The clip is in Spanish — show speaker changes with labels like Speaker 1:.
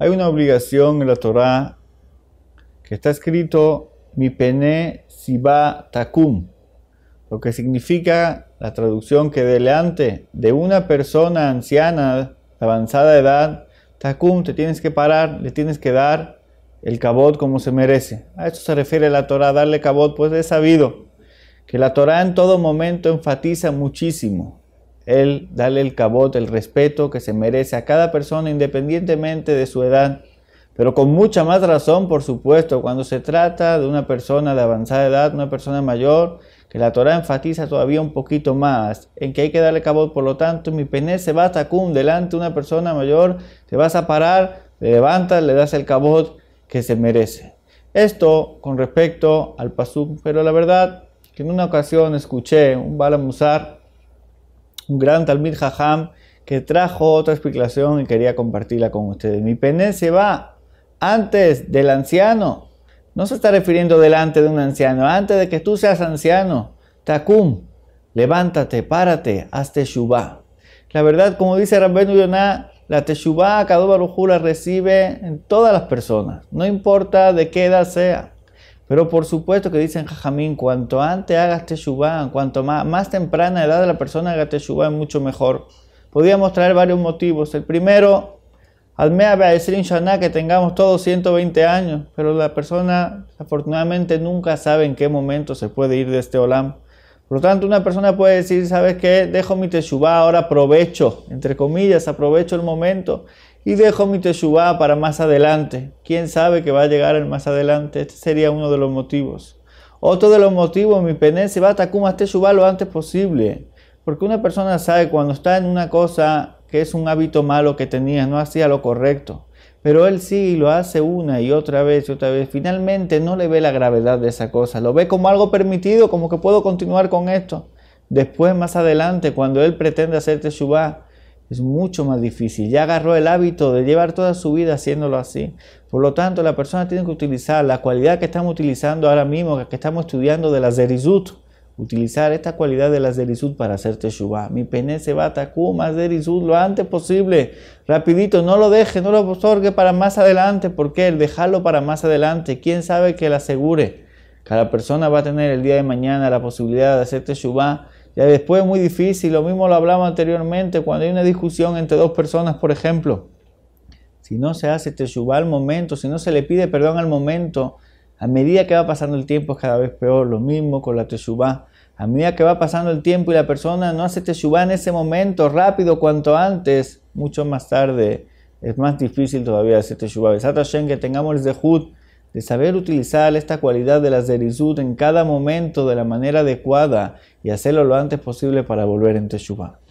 Speaker 1: Hay una obligación en la Torá que está escrito mi pene siba takum, lo que significa la traducción que delante de una persona anciana avanzada edad, takum, te tienes que parar, le tienes que dar el cabot como se merece. A esto se refiere la Torá, darle cabot, pues es sabido que la Torá en todo momento enfatiza muchísimo él darle el cabot, el respeto que se merece a cada persona independientemente de su edad. Pero con mucha más razón, por supuesto, cuando se trata de una persona de avanzada edad, una persona mayor, que la Torah enfatiza todavía un poquito más en que hay que darle cabot. Por lo tanto, mi pene se va a tacum delante una persona mayor, te vas a parar, le levantas, le das el cabot que se merece. Esto con respecto al pasuk, pero la verdad que en una ocasión escuché un balamusar un gran talmud Jajam que trajo otra explicación y quería compartirla con ustedes. Mi pene se va antes del anciano. No se está refiriendo delante de un anciano, antes de que tú seas anciano. Takum, levántate, párate, haz teshuvah. La verdad, como dice Rabbeinu Yonah, la teshuvah cada la recibe en todas las personas, no importa de qué edad sea. Pero por supuesto que dicen Jajamín, cuanto antes hagas Teshuvah, cuanto más, más temprana edad de la persona haga Teshuvah, mucho mejor. Podríamos traer varios motivos. El primero, al en Shana, que tengamos todos 120 años, pero la persona afortunadamente nunca sabe en qué momento se puede ir de este Olam. Por lo tanto, una persona puede decir, ¿sabes qué? Dejo mi Teshuvah, ahora aprovecho, entre comillas, aprovecho el momento y dejo mi Teshuvah para más adelante. ¿Quién sabe que va a llegar el más adelante? Este sería uno de los motivos. Otro de los motivos, mi se va a Takuma teshuvá lo antes posible. Porque una persona sabe cuando está en una cosa que es un hábito malo que tenía, no hacía lo correcto. Pero él sí lo hace una y otra vez y otra vez. Finalmente no le ve la gravedad de esa cosa. Lo ve como algo permitido, como que puedo continuar con esto. Después, más adelante, cuando él pretende hacer Teshuvah, es mucho más difícil. Ya agarró el hábito de llevar toda su vida haciéndolo así. Por lo tanto, la persona tiene que utilizar la cualidad que estamos utilizando ahora mismo, que estamos estudiando de la zerizut. Utilizar esta cualidad de la zerizut para hacer teshuvah. Mi pene se va a Takuma, más zerizut lo antes posible. Rapidito, no lo deje, no lo otorgue para más adelante. porque El dejarlo para más adelante. ¿Quién sabe que le asegure? Cada persona va a tener el día de mañana la posibilidad de hacer teshuvah y después es muy difícil, lo mismo lo hablaba anteriormente, cuando hay una discusión entre dos personas, por ejemplo, si no se hace teshuva al momento, si no se le pide perdón al momento, a medida que va pasando el tiempo es cada vez peor, lo mismo con la teshuva. A medida que va pasando el tiempo y la persona no hace teshuva en ese momento, rápido, cuanto antes, mucho más tarde, es más difícil todavía hacer teshuva. Besat que tengamos el zehut de saber utilizar esta cualidad de la Zerizut en cada momento de la manera adecuada y hacerlo lo antes posible para volver en Teshuvah.